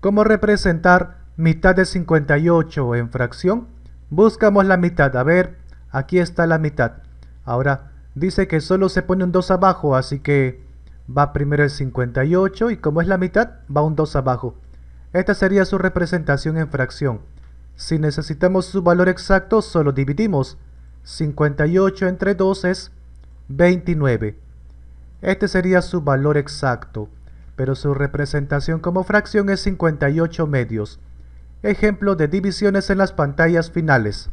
¿Cómo representar mitad de 58 en fracción? Buscamos la mitad, a ver, aquí está la mitad. Ahora, dice que solo se pone un 2 abajo, así que va primero el 58 y como es la mitad, va un 2 abajo. Esta sería su representación en fracción. Si necesitamos su valor exacto, solo dividimos. 58 entre 2 es 29. Este sería su valor exacto pero su representación como fracción es 58 medios, ejemplo de divisiones en las pantallas finales.